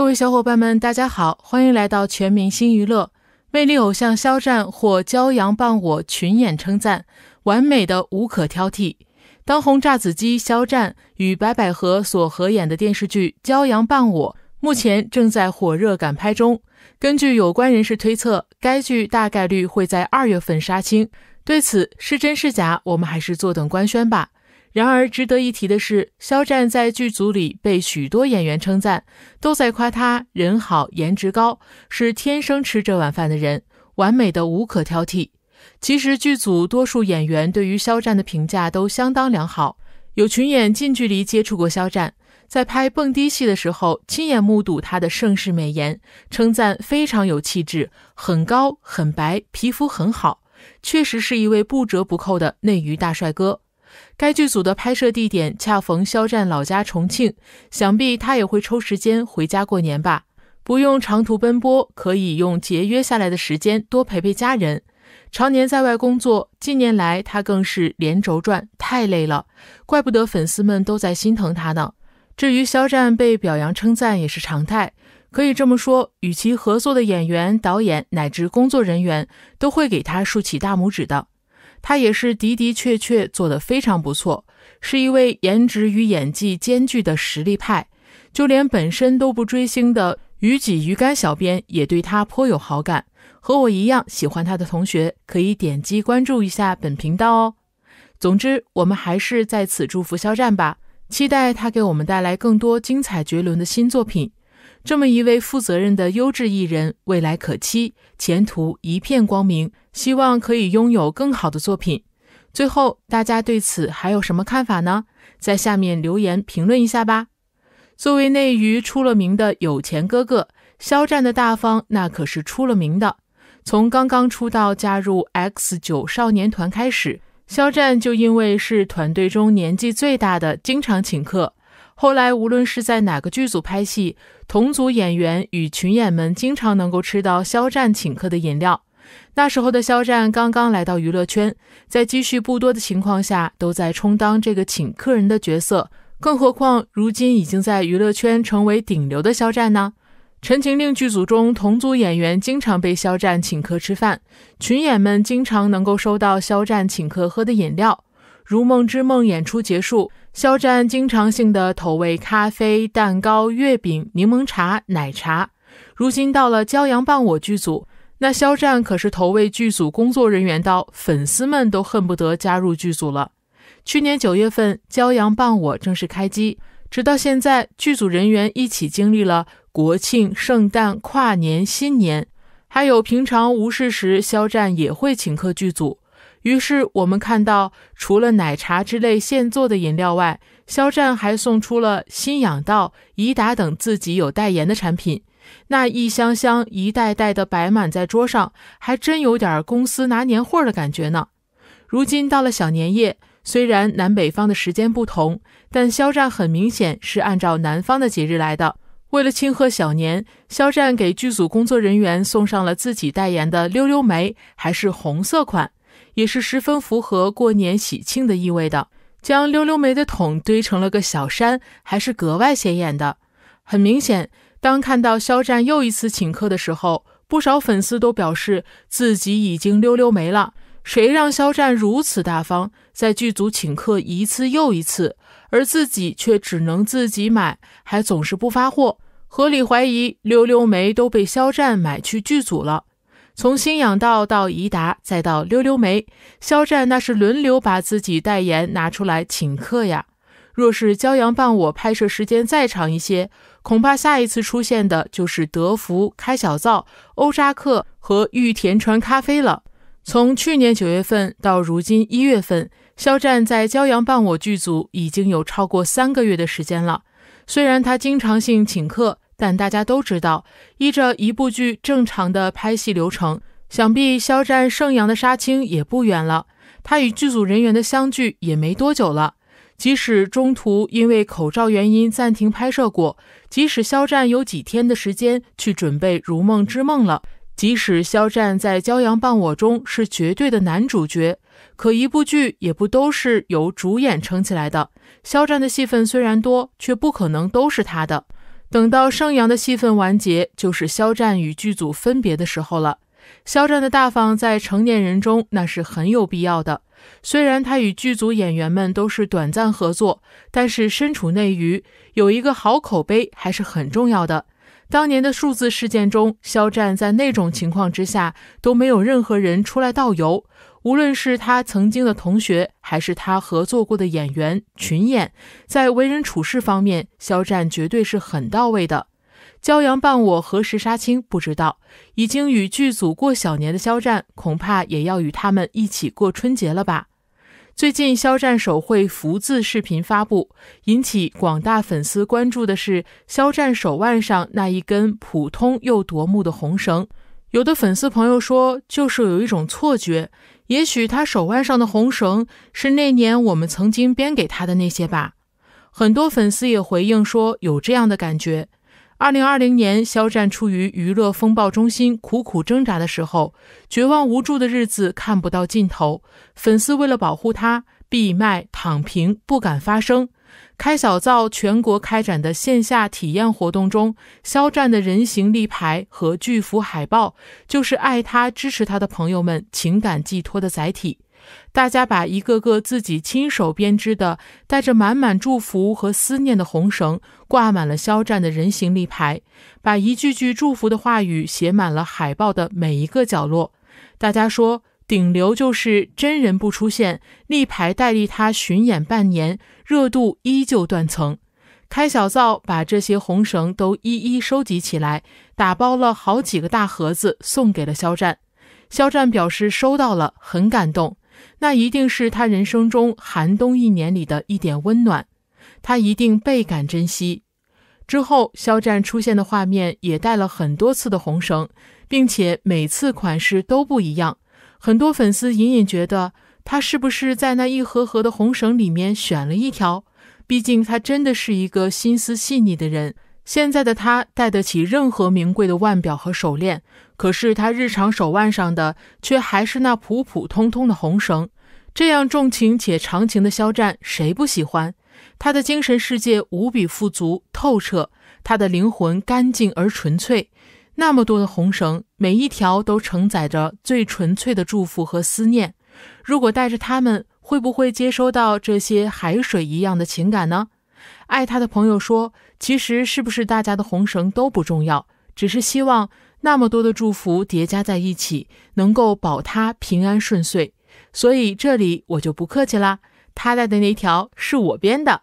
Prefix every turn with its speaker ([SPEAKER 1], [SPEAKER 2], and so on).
[SPEAKER 1] 各位小伙伴们，大家好，欢迎来到全民新娱乐。魅力偶像肖战获《骄阳伴我》群演称赞，完美的无可挑剔。当红炸子鸡肖战与白百合所合演的电视剧《骄阳伴我》目前正在火热赶拍中，根据有关人士推测，该剧大概率会在二月份杀青。对此是真是假，我们还是坐等官宣吧。然而，值得一提的是，肖战在剧组里被许多演员称赞，都在夸他人好、颜值高，是天生吃这碗饭的人，完美的无可挑剔。其实，剧组多数演员对于肖战的评价都相当良好。有群演近距离接触过肖战，在拍蹦迪戏的时候，亲眼目睹他的盛世美颜，称赞非常有气质，很高很白，皮肤很好，确实是一位不折不扣的内娱大帅哥。该剧组的拍摄地点恰逢肖战老家重庆，想必他也会抽时间回家过年吧？不用长途奔波，可以用节约下来的时间多陪陪家人。常年在外工作，近年来他更是连轴转，太累了，怪不得粉丝们都在心疼他呢。至于肖战被表扬称赞也是常态，可以这么说，与其合作的演员、导演乃至工作人员都会给他竖起大拇指的。他也是的的确确做得非常不错，是一位颜值与演技兼具的实力派。就连本身都不追星的于几鱼干小编也对他颇有好感，和我一样喜欢他的同学可以点击关注一下本频道哦。总之，我们还是在此祝福肖战吧，期待他给我们带来更多精彩绝伦的新作品。这么一位负责任的优质艺人，未来可期，前途一片光明。希望可以拥有更好的作品。最后，大家对此还有什么看法呢？在下面留言评论一下吧。作为内娱出了名的有钱哥哥，肖战的大方那可是出了名的。从刚刚出道加入 X 九少年团开始，肖战就因为是团队中年纪最大的，经常请客。后来，无论是在哪个剧组拍戏，同组演员与群演们经常能够吃到肖战请客的饮料。那时候的肖战刚刚来到娱乐圈，在积蓄不多的情况下，都在充当这个请客人的角色。更何况如今已经在娱乐圈成为顶流的肖战呢？《陈情令》剧组中，同组演员经常被肖战请客吃饭，群演们经常能够收到肖战请客喝的饮料。《如梦之梦》演出结束，肖战经常性的投喂咖啡、蛋糕、月饼、柠檬茶、奶茶。如今到了《骄阳伴我》剧组，那肖战可是投喂剧组工作人员到，粉丝们都恨不得加入剧组了。去年九月份，《骄阳伴我》正式开机，直到现在，剧组人员一起经历了国庆、圣诞、跨年、新年，还有平常无事时，肖战也会请客剧组。于是我们看到，除了奶茶之类现做的饮料外，肖战还送出了新氧、道、怡达等自己有代言的产品。那一箱箱、一袋袋的摆满在桌上，还真有点公司拿年货的感觉呢。如今到了小年夜，虽然南北方的时间不同，但肖战很明显是按照南方的节日来的。为了庆贺小年，肖战给剧组工作人员送上了自己代言的溜溜梅，还是红色款。也是十分符合过年喜庆的意味的，将溜溜梅的桶堆成了个小山，还是格外显眼的。很明显，当看到肖战又一次请客的时候，不少粉丝都表示自己已经溜溜梅了。谁让肖战如此大方，在剧组请客一次又一次，而自己却只能自己买，还总是不发货，合理怀疑溜溜梅都被肖战买去剧组了。从新氧道到宜达，再到溜溜梅，肖战那是轮流把自己代言拿出来请客呀。若是《骄阳伴我》拍摄时间再长一些，恐怕下一次出现的就是德芙开小灶、欧扎克和玉田川咖啡了。从去年九月份到如今一月份，肖战在《骄阳伴我》剧组已经有超过三个月的时间了。虽然他经常性请客。但大家都知道，依着一部剧正常的拍戏流程，想必肖战盛阳的杀青也不远了。他与剧组人员的相聚也没多久了。即使中途因为口罩原因暂停拍摄过，即使肖战有几天的时间去准备《如梦之梦》了，即使肖战在《骄阳伴我》中是绝对的男主角，可一部剧也不都是由主演撑起来的。肖战的戏份虽然多，却不可能都是他的。等到盛阳的戏份完结，就是肖战与剧组分别的时候了。肖战的大方在成年人中那是很有必要的。虽然他与剧组演员们都是短暂合作，但是身处内娱，有一个好口碑还是很重要的。当年的数字事件中，肖战在那种情况之下都没有任何人出来倒油。无论是他曾经的同学，还是他合作过的演员群演，在为人处事方面，肖战绝对是很到位的。《骄阳伴我》何时杀青？不知道。已经与剧组过小年的肖战，恐怕也要与他们一起过春节了吧。最近，肖战手绘福字视频发布，引起广大粉丝关注的是，肖战手腕上那一根普通又夺目的红绳。有的粉丝朋友说，就是有一种错觉。也许他手腕上的红绳是那年我们曾经编给他的那些吧。很多粉丝也回应说有这样的感觉。二零二零年，肖战处于娱乐风暴中心，苦苦挣扎的时候，绝望无助的日子看不到尽头。粉丝为了保护他，闭麦躺平，不敢发声。开小灶全国开展的线下体验活动中，肖战的人形立牌和巨幅海报，就是爱他、支持他的朋友们情感寄托的载体。大家把一个个自己亲手编织的、带着满满祝福和思念的红绳，挂满了肖战的人形立牌，把一句句祝福的话语写满了海报的每一个角落。大家说。顶流就是真人不出现，立牌代替他巡演半年，热度依旧断层。开小灶把这些红绳都一一收集起来，打包了好几个大盒子送给了肖战。肖战表示收到了，很感动。那一定是他人生中寒冬一年里的一点温暖，他一定倍感珍惜。之后肖战出现的画面也带了很多次的红绳，并且每次款式都不一样。很多粉丝隐隐觉得，他是不是在那一盒盒的红绳里面选了一条？毕竟他真的是一个心思细腻的人。现在的他戴得起任何名贵的腕表和手链，可是他日常手腕上的却还是那普普通通的红绳。这样重情且长情的肖战，谁不喜欢？他的精神世界无比富足透彻，他的灵魂干净而纯粹。那么多的红绳，每一条都承载着最纯粹的祝福和思念。如果带着他们，会不会接收到这些海水一样的情感呢？爱他的朋友说，其实是不是大家的红绳都不重要，只是希望那么多的祝福叠加在一起，能够保他平安顺遂。所以这里我就不客气啦，他带的那条是我编的。